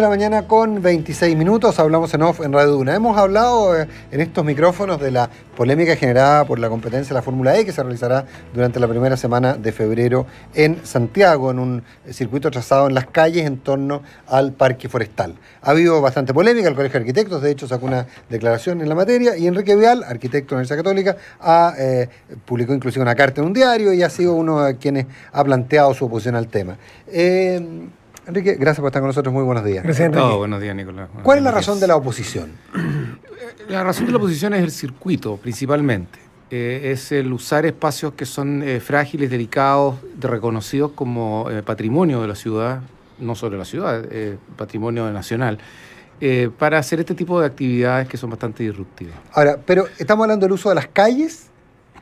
de la mañana con 26 minutos, hablamos en off en Radio Duna. Hemos hablado eh, en estos micrófonos de la polémica generada por la competencia de la Fórmula E que se realizará durante la primera semana de febrero en Santiago, en un eh, circuito trazado en las calles en torno al parque forestal. Ha habido bastante polémica, el Colegio de Arquitectos de hecho sacó una declaración en la materia y Enrique Vial, arquitecto de la Universidad Católica, ha, eh, publicó inclusive una carta en un diario y ha sido uno de quienes ha planteado su oposición al tema. Eh, Enrique, gracias por estar con nosotros. Muy buenos días. Gracias, Enrique. Oh, buenos días, Nicolás. ¿Cuál es la razón de la oposición? Eh, la razón de la oposición es el circuito, principalmente. Eh, es el usar espacios que son eh, frágiles, delicados, reconocidos como patrimonio de la ciudad, no solo de la ciudad, patrimonio nacional. para hacer este tipo de actividades que son bastante disruptivas. Ahora, pero estamos hablando del uso de las calles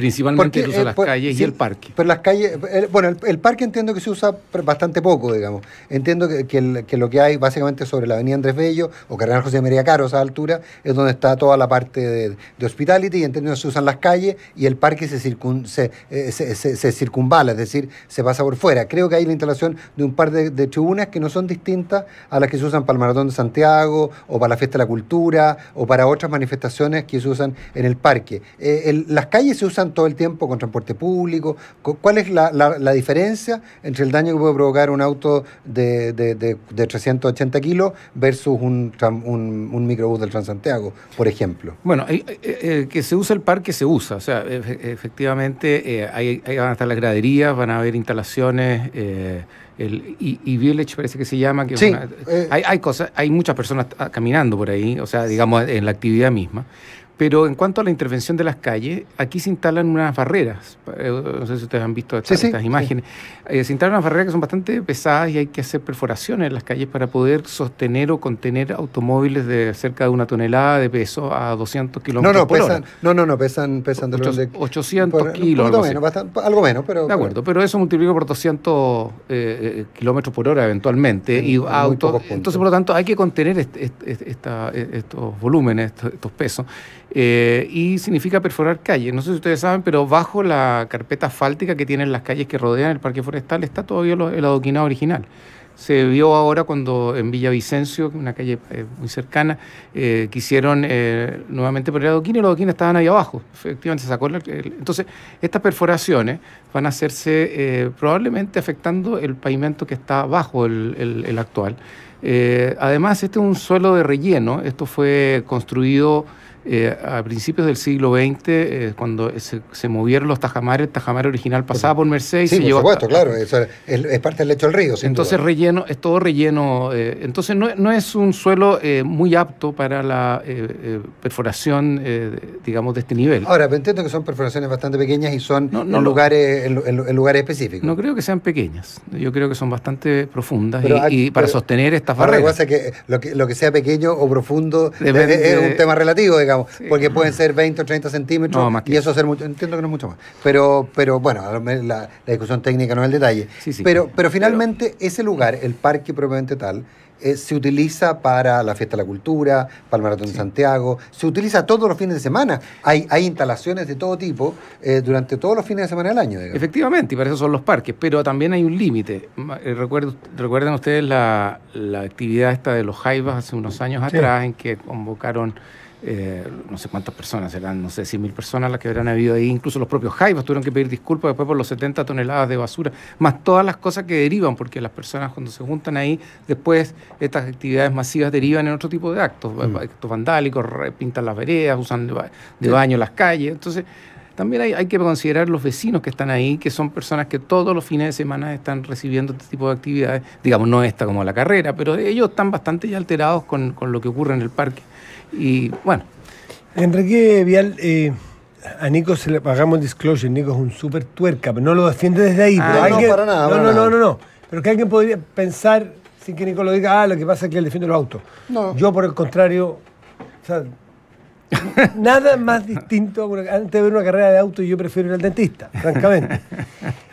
Principalmente se eh, las pues, calles y el parque. Pero las calles, bueno, el, parque entiendo que se usa bastante poco, digamos. Entiendo que, lo que hay básicamente sobre la avenida Andrés Bello o Carrera José María Caro a esa altura es donde está toda la parte de, hospitality y entiendo que se usan las calles y el parque eh, se, se, circunvala, es decir, se pasa por fuera. Creo que hay la instalación de un par de, tribunas que no son distintas a las que se usan para el Maratón de Santiago o para la Fiesta de la Cultura o para otras manifestaciones que se usan en el parque. Eh, las calles se usan todo el tiempo con transporte público. ¿Cuál es la, la, diferencia entre el daño que puede provocar un auto de, 380 kilos versus un, un, microbús del Transantiago, por ejemplo? Bueno, eh, eh, eh, que se usa el parque, se usa. O sea, e, e, efectivamente, ahí, van a estar las graderías, van a haber instalaciones. y, Village parece que se llama que hay, hay cosas hay muchas personas caminando por ahí o sea digamos en la actividad misma pero en cuanto a la intervención de las calles, aquí se instalan unas barreras. Eh, no sé si ustedes han visto estas, imágenes. Eh, se instalan unas barreras que son bastante pesadas y hay que hacer perforaciones en las calles para poder sostener o contener automóviles de cerca de una tonelada de peso a 200 kilómetros no, no, por hora. No, no, pesan, pesan 800 kilos. Algo menos, pero. De acuerdo, pero, eso multiplica por 200 eh, kilómetros por hora eventualmente. y entonces, por lo tanto, hay que contener estos volúmenes, estos pesos eh, y significa perforar calles. No sé si ustedes saben, pero bajo la carpeta asfáltica que tienen las calles que rodean el parque forestal está todavía el adoquinado original. Se vio ahora cuando en Villa Villavicencio, una calle eh, muy cercana, eh, quisieron nuevamente poner adoquín y los adoquines estaban ahí abajo. Efectivamente se sacó Entonces, estas perforaciones van a hacerse probablemente afectando el pavimento que está bajo el actual. además, este es un suelo de relleno. Esto fue construido eh, a principios del siglo XX, eh, cuando se, movieron los tajamares, el tajamar original pasaba por Mercedes y sí, por supuesto, claro, es, parte del lecho del río. Entonces relleno, es todo relleno, eh, entonces no, es un suelo muy apto para la perforación, digamos, de este nivel. Ahora, entiendo que son perforaciones bastante pequeñas y son en, lugares, en, específicos. No creo que sean pequeñas, yo creo que son bastante profundas y, para sostener estas barreras. Lo que que lo, que sea pequeño o profundo es, un tema relativo, porque pueden ser 20 o 30 centímetros y eso ser mucho, entiendo que no es mucho más, pero, pero bueno, la, discusión técnica no es el detalle, Pero, pero finalmente ese lugar, el parque propiamente tal, eh, se utiliza para la Fiesta de la Cultura, para el Maratón de Santiago, se utiliza todos los fines de semana. Hay, hay instalaciones de todo tipo eh, durante todos los fines de semana del año. Efectivamente, y para eso son los parques, pero también hay un límite. Eh, recuerden ustedes la, actividad esta de los Jaivas hace unos años atrás en que convocaron eh, no sé cuántas personas, eran, no sé, mil personas las que habrán habido ahí, incluso los propios jaivas tuvieron que pedir disculpas después por los 70 toneladas de basura, más todas las cosas que derivan, porque las personas cuando se juntan ahí, después estas actividades masivas derivan en otro tipo de actos, mm. actos vandálicos, pintan las veredas, usan de, baño las calles, entonces también hay, que considerar los vecinos que están ahí, que son personas que todos los fines de semana están recibiendo este tipo de actividades, digamos, no esta como la carrera, pero ellos están bastante ya alterados con, con lo que ocurre en el parque. Y bueno. Enrique Vial, eh, a Nico se le pagamos disclosure, Nico es un súper tuerca, pero no lo defiende desde ahí. Ah, pero no, para nada. No, no, no, no, Pero que alguien podría pensar, sin que Nico lo diga, ah, lo que pasa es que él defiende los autos. Yo, por el contrario, Nada más distinto antes de ver una carrera de auto yo prefiero ir al dentista, francamente.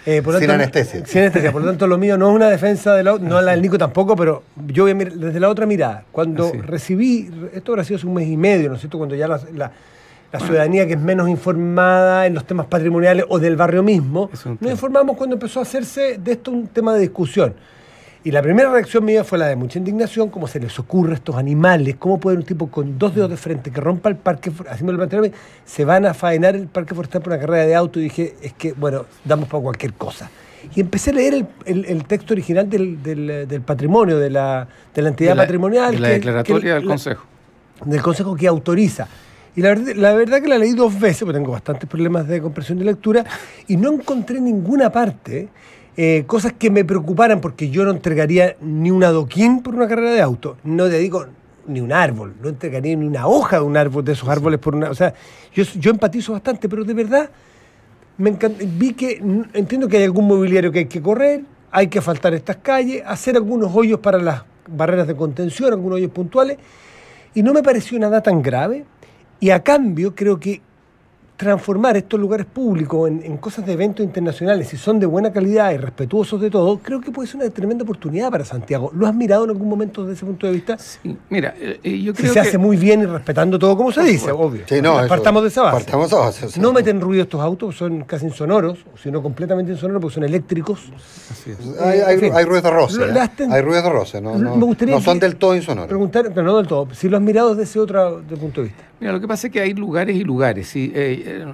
Eh, por sin anestesia. Sin anestesia. Por lo tanto, lo mío no es una defensa del auto, no la del Nico tampoco, pero yo voy a mirar desde la otra mirada. Cuando recibí, esto habrá sido hace un mes y medio, ¿no es cierto? Cuando ya la, la la ciudadanía que es menos informada en los temas patrimoniales o del barrio mismo, nos informamos cuando empezó a hacerse de esto un tema de discusión. Y la primera reacción mía fue la de mucha indignación, cómo se les ocurre a estos animales, cómo puede un tipo con dos dedos de frente que rompa el parque, así me lo se van a faenar el parque forestal por una carrera de auto y dije, es que, bueno, damos para cualquier cosa. Y empecé a leer el, texto original del, patrimonio, de la, entidad patrimonial. De la declaratoria del Consejo. Del Consejo que autoriza. Y la verdad, la verdad, que la leí dos veces, porque tengo bastantes problemas de comprensión de lectura, y no encontré ninguna parte eh, cosas que me preocuparan porque yo no entregaría ni un adoquín por una carrera de auto. No te digo ni un árbol, no entregaría ni una hoja de un árbol, de esos árboles por una... O sea, yo, empatizo bastante, pero de verdad me vi que entiendo que hay algún mobiliario que hay que correr, hay que asfaltar estas calles, hacer algunos hoyos para las barreras de contención, algunos hoyos puntuales, y no me pareció nada tan grave. Y a cambio creo que transformar estos lugares públicos en, cosas de eventos internacionales, si son de buena calidad y respetuosos de todo, creo que puede ser una tremenda oportunidad para Santiago. ¿Lo has mirado en algún momento desde ese punto de vista? mira, eh, eh, yo creo si que... se hace muy bien y respetando todo como se dice, obvio. no, partamos de esa base. Partamos base No meten ruido estos autos, son casi insonoros, sino completamente insonoros porque son eléctricos. Así es. Eh, hay, hay, ruidos de roce. Hay ruidos de roce, no, no, me gustaría no son del todo insonoros. Preguntar, pero no del todo, si lo has mirado desde ese otro punto de vista. Mira, lo que pasa es que hay lugares y lugares. Eh, eh,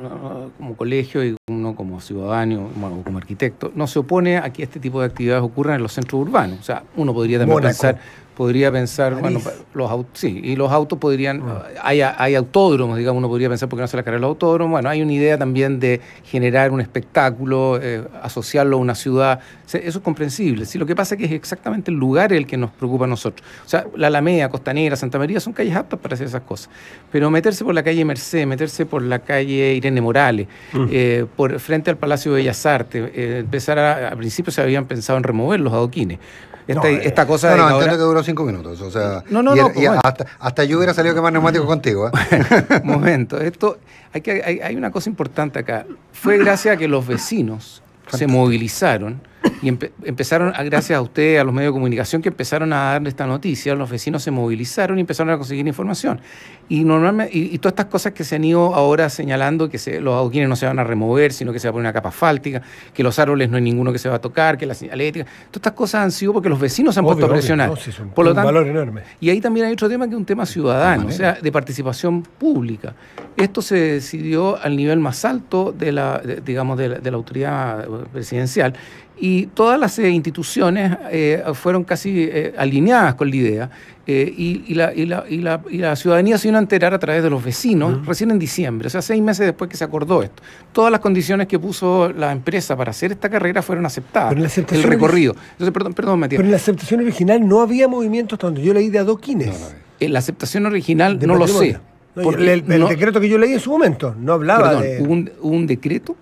como colegio y uno como ciudadano bueno, como arquitecto, no se opone a que este tipo de actividades ocurran en los centros urbanos. O sea, uno podría también pensar podría pensar, bueno, los autos, sí, y los autos podrían, ah. Ah, hay, autódromos, digamos, uno podría pensar por qué no hacer la carrera de los autódromos, bueno, hay una idea también de generar un espectáculo, eh, asociarlo a una ciudad, eso es comprensible, ¿sí? lo que pasa es que es exactamente el lugar el que nos preocupa a nosotros, o sea, la Alameda, Costanera, Santa María son calles aptas para hacer esas cosas, pero meterse por la calle Merced, meterse por la calle Irene Morales, mm. eh, por frente al Palacio de Bellas Artes, eh, empezar a, al principio se habían pensado en remover los adoquines, este- esta, eh, cosa no, no, entiendo que duró cinco minutos. O sea, no, no, no. Pues hasta, hasta, yo hubiera salido Que más neumático contigo. ¿eh? Momento, esto, hay, que, hay, una cosa importante acá. Fue gracias a que los vecinos se movilizaron y empezaron, gracias a usted, a los medios de comunicación que empezaron a darle esta noticia, los vecinos se movilizaron y empezaron a conseguir información. Y normalmente, y, todas estas cosas que se han ido ahora señalando, que los adoquines no se van a remover, sino que se va a poner una capa fáltica, que los árboles no hay ninguno que se va a tocar, que la señalética, todas estas cosas han sido porque los vecinos se han puesto a presionar. Por lo un valor enorme. Y ahí también hay otro tema que es un tema ciudadano, o sea, de participación pública. Esto se decidió al nivel más alto de la, digamos, de la, de la autoridad eh, presidencial y todas las eh, instituciones eh, fueron casi eh, alineadas con la idea y, la, ciudadanía se vino a enterar a través de los vecinos recién en diciembre, o sea, seis meses después que se acordó esto. Todas las condiciones que puso la empresa para hacer esta carrera fueron aceptadas, el recorrido. Entonces, perdón, perdón, Pero en la aceptación original no había movimientos donde yo leí de adoquines. en la aceptación original no lo sé. el, decreto que yo leí en su momento no hablaba de... un decreto?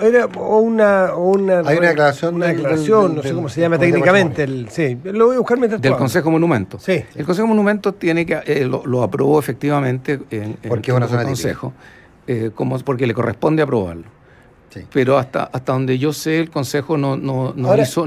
Era o una, o una, Hay una declaración, una declaración no sé cómo se llama técnicamente. El, sí, lo voy a buscar mientras Del Consejo Monumento. Sí. El Consejo Monumento tiene que, eh, lo, aprobó efectivamente en, el Consejo, eh, como, porque le corresponde aprobarlo. Pero hasta, hasta donde yo sé, el Consejo no, no,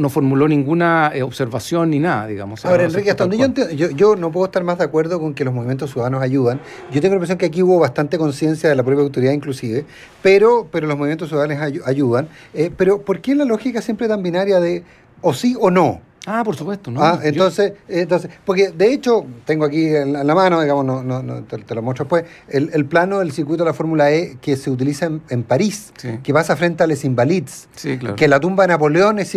formuló ninguna eh, observación ni nada, digamos. Ahora, Enrique, hasta donde yo, yo, no puedo estar más de acuerdo con que los movimientos ciudadanos ayudan. Yo tengo la impresión que aquí hubo bastante conciencia de la propia autoridad inclusive, pero, pero los movimientos ciudadanos ayudan. Eh, pero ¿por qué la lógica siempre tan binaria de o sí o no? Ah, por supuesto, ¿no? Ah, entonces, entonces, porque de hecho, tengo aquí en la, mano, digamos, no, no, te, lo muestro después, el, plano del circuito de la Fórmula E que se utiliza en, París, que pasa frente a Les Invalides, que la tumba de Napoleón es,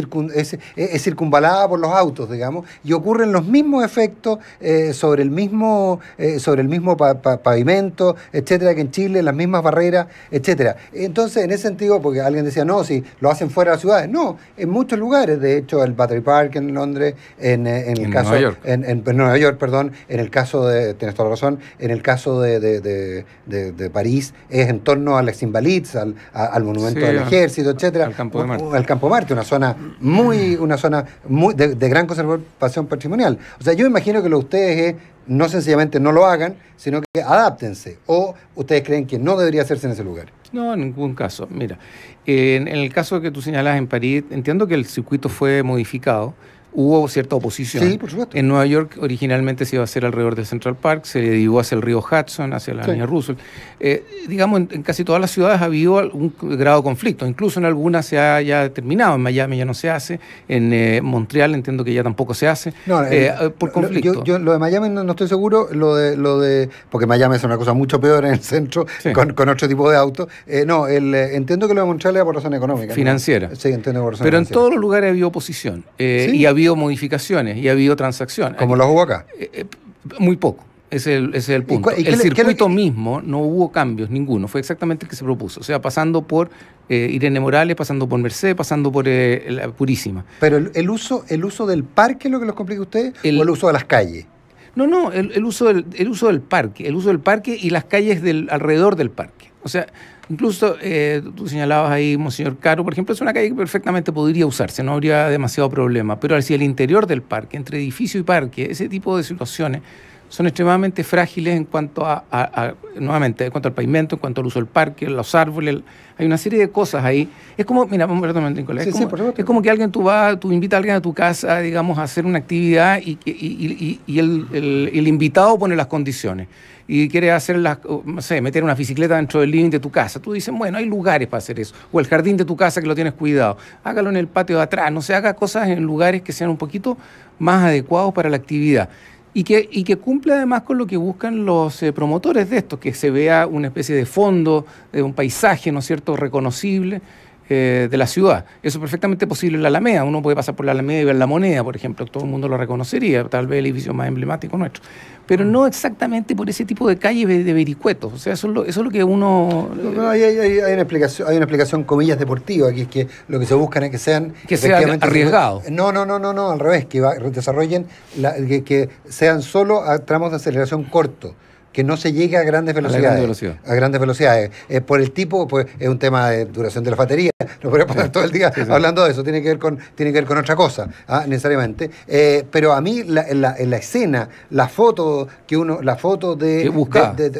es, circunvalada por los autos, digamos, y ocurren los mismos efectos eh, sobre el mismo, eh, sobre el mismo pavimento, etcétera, que en Chile, las mismas barreras, etcétera. Entonces, en ese sentido, porque alguien decía, no, si lo hacen fuera de las ciudades, no, en muchos lugares, de hecho, el Battery Park, en Londres, en, eh, el caso. En, en, Nueva York, perdón, en el caso de. Tienes toda la razón, en el caso de, París es en torno a Les Invalides, al, al monumento del ejército, etc. Al Campo Marte. una zona muy. una zona muy de, gran conservación patrimonial. O sea, yo imagino que lo de ustedes no sencillamente no lo hagan, sino que adáptense. ¿O ustedes creen que no debería hacerse en ese lugar? No, en ningún caso. Mira, en, el caso que tú señalas en París, entiendo que el circuito fue modificado hubo cierta oposición. Sí, por supuesto. En Nueva York originalmente se iba a hacer alrededor del Central Park, se dirigió hacia el río Hudson, hacia la línea Russell. Eh, digamos, en, casi todas las ciudades ha habido algún grado de conflicto, incluso en algunas se ha ya terminado, en Miami ya no se hace, en eh, Montreal entiendo que ya tampoco se hace, no, eh, eh por conflicto. lo de Miami no, estoy seguro, lo de, lo de, porque Miami es una cosa mucho peor en el centro, con, otro tipo de autos. no, el, entiendo que lo de Montreal era por razón económica. Financiera. Sí, entiendo por razón Pero en todos los lugares había oposición. Y había habido modificaciones y ha habido transacciones. ¿Como las hubo acá? Eh, eh, muy poco. Ese es el, es el punto. el circuito mismo no hubo cambios, ninguno. Fue exactamente el que se propuso. O sea, pasando por eh, Irene Morales, pasando por Merced, pasando por la Purísima. Pero el, uso, el uso del parque es lo que los complica a ustedes, o el uso de las calles. No, no, el, uso del, el uso del parque, el uso del parque y las calles del, alrededor del parque. O sea, incluso eh, tú señalabas ahí, Monseñor Caro, por ejemplo, es una calle que perfectamente podría usarse, no habría demasiado problema, pero hacia el interior del parque, entre edificio y parque, ese tipo de situaciones son extremadamente frágiles en cuanto a, nuevamente, en cuanto al pavimento, en cuanto al uso del parque, los árboles, hay una serie de cosas ahí. Es como, mira, es, como, que alguien tú vas, tú invitas a alguien a tu casa, digamos, a hacer una actividad y, y, y, el, invitado pone las condiciones y quiere hacer las, no sé, meter una bicicleta dentro del living de tu casa. Tú dices, bueno, hay lugares para hacer eso, o el jardín de tu casa que lo tienes cuidado, hágalo en el patio de atrás, no se haga cosas en lugares que sean un poquito más adecuados para la actividad. Y que, y que cumple además con lo que buscan los eh, promotores de esto, que se vea una especie de fondo, de un paisaje, ¿no es cierto?, reconocible eh, de la ciudad. Eso es perfectamente posible en la Alameda. Uno puede pasar por la Alameda y ver la moneda, por ejemplo. Todo el mundo lo reconocería, tal vez el edificio más emblemático nuestro. Pero no exactamente por ese tipo de calles de vericuetos. O sea, eso es lo, eso es lo que uno... No, hay, hay, hay, una explicación, hay una explicación, comillas, deportiva, que es que lo que se buscan es que sean... Que sean arriesgados. No, no, no, no, no, al revés, que desarrollen, que, que sean solo a tramos de aceleración corto que no se llegue a grandes velocidades. A, grandes velocidades. Eh, por el tipo, pues es un tema de duración de la batería. No podemos pasar todo el día hablando de eso. Tiene que ver con, tiene que ver con otra cosa, ¿ah? necesariamente. Eh, pero a mí en, la, escena, la foto que uno, la foto de,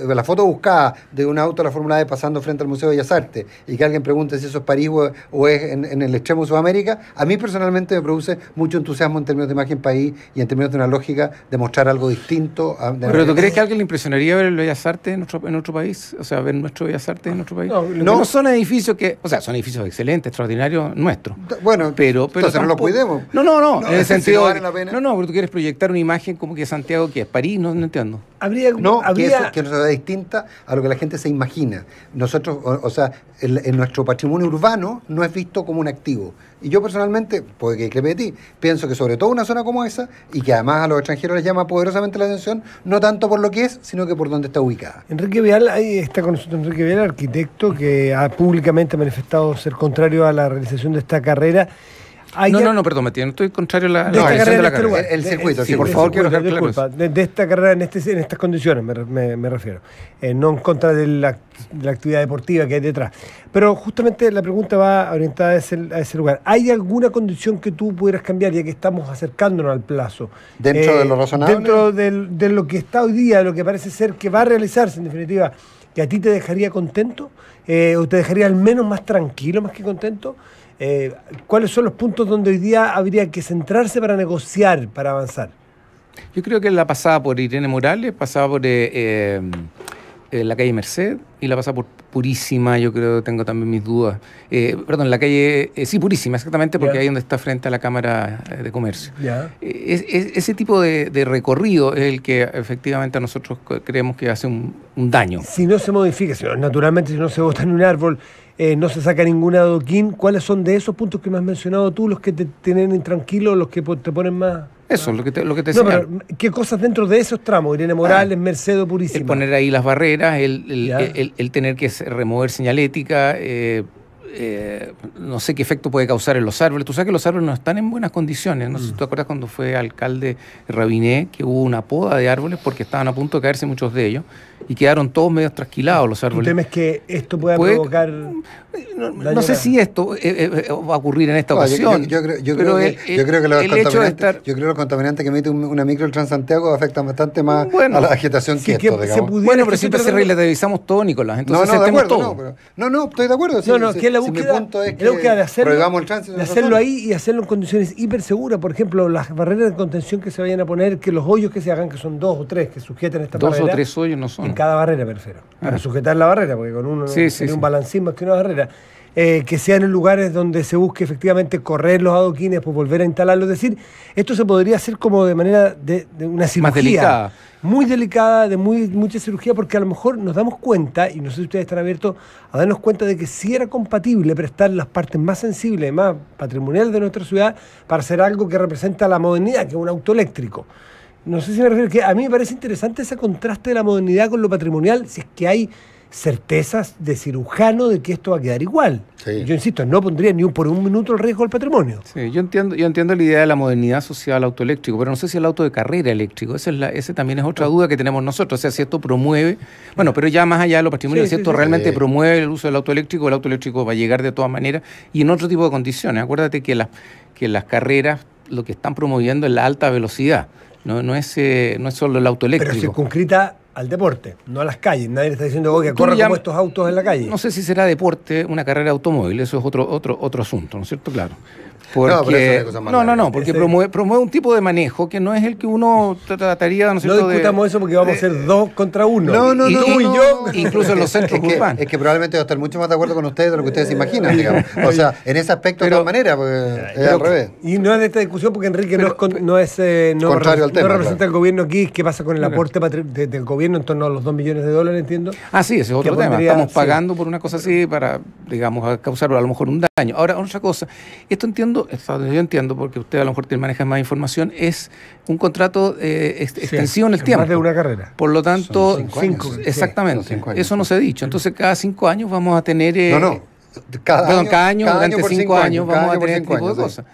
la foto buscada de un auto de la Fórmula E pasando frente al Museo de Bellas Artes y que alguien pregunte si eso es París o, es en, el extremo de Sudamérica, a mí personalmente me produce mucho entusiasmo en términos de imagen país y en términos de una lógica de mostrar algo distinto. Ah, pero ¿tú crees que alguien le impresionaría? ¿Podría haber el Bellas Artes en nuestro, en nuestro país, o sea, ver nuestro Bellas Artes en nuestro país. No, no. son edificios que, o sea, son edificios excelentes, extraordinarios, nuestros. Bueno, pero, pero entonces no cuidemos. No, no, no, en el sentido... No, no, pero tú quieres proyectar una imagen como que Santiago, que es París, no, entiendo. Habría... No, que, que no sea distinta a lo que la gente se imagina. Nosotros, o sea, en, nuestro patrimonio urbano no es visto como un activo. Y yo personalmente, puede que le de ti, pienso que sobre todo una zona como esa, y que además a los extranjeros les llama poderosamente la atención, no tanto por lo que es, sino que por donde está ubicada. Enrique Vial, ahí está con nosotros Enrique Vial, arquitecto, que ha públicamente manifestado ser contrario a la realización de esta carrera no, no, no, perdón, me no estoy contrario a la, de, carrera de la este El, circuito, por favor, quiero dejar claro de, de, esta carrera en, este, estas condiciones me, refiero, eh, no en contra de la, actividad deportiva que hay detrás. Pero justamente la pregunta va orientada a ese, lugar. ¿Hay alguna condición que tú pudieras cambiar, ya que estamos acercándonos al plazo? ¿Dentro de lo eh, razonable? Dentro de lo que está hoy día, lo que parece ser que va a realizarse, en definitiva, que a ti te dejaría contento, eh, o te dejaría al menos más tranquilo, más que contento. Eh, ¿cuáles son los puntos donde hoy día habría que centrarse para negociar, para avanzar? Yo creo que la pasada por Irene Morales, pasada por eh, eh, la calle Merced y la pasada por Purísima, yo creo, que tengo también mis dudas. perdón, la calle, sí, Purísima, exactamente, porque ahí ahí donde está frente a la Cámara de Comercio. ese tipo de, recorrido es el que efectivamente nosotros creemos que hace un, daño. Si no se modifica, si naturalmente si no se vota en un árbol, eh, no se saca ninguna adoquín. ¿Cuáles son de esos puntos que me has mencionado tú los que te tienen intranquilo, los que te ponen más... Eso, lo que te, lo que te no, ¿Qué cosas dentro de esos tramos? Irene Morales, ah, Mercedo Purísima. El poner ahí las barreras, el, tener que remover señalética, eh, eh, no sé qué efecto puede causar en los árboles. Tú sabes que los árboles no están en buenas condiciones. No sé si mm. tú acuerdas cuando fue alcalde Rabiné que hubo una poda de árboles porque estaban a punto de caerse muchos de ellos y quedaron todos medio trasquilados los árboles. el tema es que esto pueda Puede, provocar.? No, sé si esto eh, eh, eh, va a ocurrir en esta ocasión. Yo, creo, que, el, hecho de los contaminantes, estar... yo creo los contaminantes que emite una micro el Transantiago afectan bastante más a la vegetación que esto, bueno, pero siempre se relativizamos todo, Nicolás. Entonces no, no, todo. No, no, estoy de acuerdo. no, no, que la búsqueda, es que la de hacerlo, el tránsito de hacerlo ahí y hacerlo en condiciones hiperseguras. Por ejemplo, las barreras de contención que se vayan a poner, que los hoyos que se hagan, que son dos o tres, que sujeten esta Dos o tres hoyos no son cada barrera, me Para sujetar la barrera, porque con uno un balancín más que una barrera. Eh, que sean en lugares donde se busque efectivamente correr los adoquines, pues volver a instalarlos. Es decir, esto se podría hacer como de manera de, una cirugía. delicada. Muy delicada, de muy, mucha cirugía, porque a lo mejor nos damos cuenta, y no sé si ustedes están abiertos a darnos cuenta de que sí era compatible prestar las partes más sensibles, más patrimoniales de nuestra ciudad, para hacer algo que representa la modernidad, que es un auto eléctrico. No sé si me refiero, que a mí me parece interesante ese contraste de la modernidad con lo patrimonial, si es que hay certezas de cirujano de que esto va a quedar igual. Yo insisto, no pondría ni un, por un minuto el riesgo del patrimonio. Sí, yo entiendo, yo entiendo la idea de la modernidad social al auto eléctrico, pero no sé si el auto de carrera eléctrico, esa es ese también es otra duda que tenemos nosotros, o sea, si esto promueve, bueno, pero ya más allá de lo patrimonial, si esto realmente promueve el uso del auto eléctrico, el auto eléctrico va a llegar de todas maneras y en otro tipo de condiciones. Acuérdate que, las que las carreras lo que están promoviendo es la alta velocidad. No, no, es, eh, no es solo el auto eléctrico. Pero circunscrita al deporte, no a las calles. Nadie le está diciendo que corra como estos autos en la calle. No sé si será deporte una carrera automóvil, eso es otro, otro, otro asunto, ¿no es cierto? Claro. Porque, no, no, no, porque este- promueve, promueve, un tipo de manejo que no es el que uno trataría, ¿no No discutamos eso porque vamos a ser dos contra uno. No, no, no. y yo. Incluso en los centros es Que, es que probablemente va a estar mucho más de acuerdo con ustedes de lo que ustedes eh, imaginan, eh, digamos. O eh, sea, en ese aspecto de todas manera pues, al revés. Y no es de esta discusión porque Enrique no es, no, es al representa el gobierno aquí. ¿Qué pasa con el aporte de, del gobierno en torno a los dos millones de dólares, entiendo? Ah, sí, ese es otro tema. Estamos pagando por una cosa así para, digamos, causar a lo mejor un daño. Ahora, otra cosa. Esto entiendo yo entiendo, porque usted a lo mejor tiene maneja más información, es un contrato eh, extensivo en el tiempo. de una carrera. Por lo tanto, cinco exactamente. años, eso no se ha dicho. Entonces, cada cinco años vamos a tener. Eh, no, no. Cada año, durante cinco, años, vamos a tener este de cosas.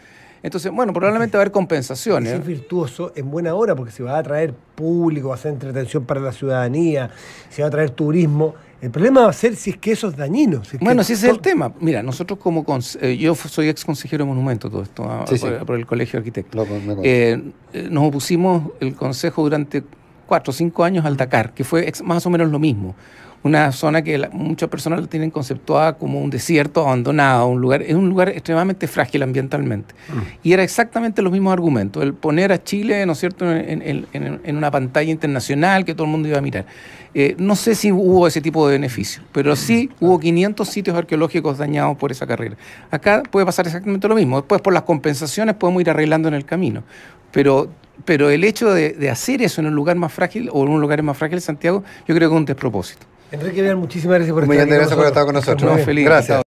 Entonces, bueno, probablemente va a haber compensaciones. ¿eh? es virtuoso en buena hora porque se va a atraer público, va a ser entretención para la ciudadanía, se va a traer turismo el problema va a ser si es que eso es dañino. bueno, si ese es el tema. Mira, nosotros como... Eh, yo soy ex consejero de monumento, todo esto, ah, Por, el Colegio de Arquitectos. Eh, eh, nos opusimos el Consejo durante cuatro o cinco años al Dakar, que fue más o menos lo mismo una zona que muchas personas la tienen conceptuada como un desierto abandonado, un lugar, es un lugar extremadamente frágil ambientalmente. Mm. Y era exactamente los mismos argumentos, el poner a Chile, ¿no es cierto?, en, una pantalla internacional que todo el mundo iba a mirar. Eh, no sé si hubo ese tipo de beneficio, pero sí hubo 500 sitios arqueológicos dañados por esa carrera. Acá puede pasar exactamente lo mismo. Después, por las compensaciones, podemos ir arreglando en el camino. Pero pero el hecho de, hacer eso en un lugar más frágil o en un lugar más frágil, Santiago, yo creo que es un despropósito. Enrique Vial, muchísimas gracias por estar aquí con gracias por estar con nosotros. feliz. Gracias.